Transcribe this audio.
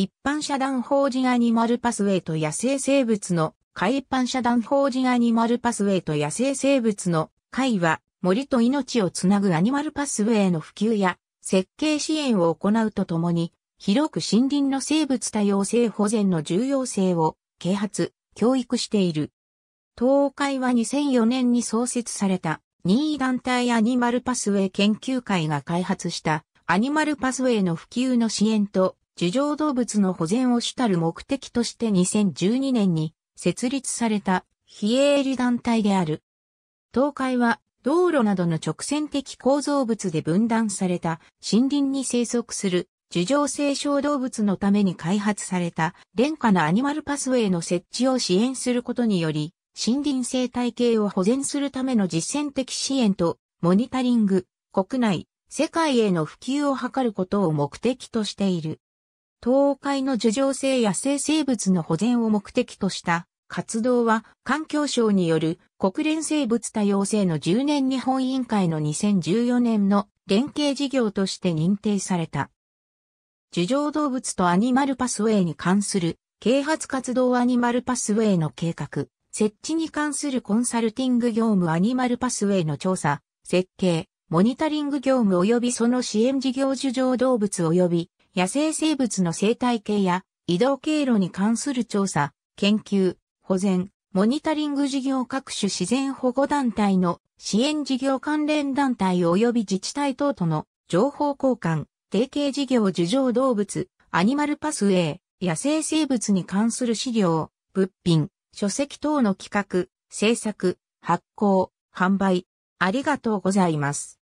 一般社団法人アニマルパスウェイと野生生物の会一般社団法人アニマルパスウェイと野生生物の会は森と命をつなぐアニマルパスウェイの普及や設計支援を行うとともに広く森林の生物多様性保全の重要性を啓発、教育している。東海は2004年に創設された任意団体アニマルパスウェイ研究会が開発したアニマルパスウェイの普及の支援と樹上動物の保全を主たる目的として2012年に設立された非営利団体である。東海は道路などの直線的構造物で分断された森林に生息する樹状性小動物のために開発された廉価なアニマルパスウェイの設置を支援することにより、森林生態系を保全するための実践的支援とモニタリング、国内、世界への普及を図ることを目的としている。東海の樹上性野生生物の保全を目的とした活動は環境省による国連生物多様性の10年日本委員会の2014年の連携事業として認定された。樹上動物とアニマルパスウェイに関する啓発活動アニマルパスウェイの計画、設置に関するコンサルティング業務アニマルパスウェイの調査、設計、モニタリング業務及びその支援事業樹上動物及び野生生物の生態系や移動経路に関する調査、研究、保全、モニタリング事業各種自然保護団体の支援事業関連団体及び自治体等との情報交換、提携事業樹上動物、アニマルパスウェイ、野生生物に関する資料、物品、書籍等の企画、制作、発行、販売。ありがとうございます。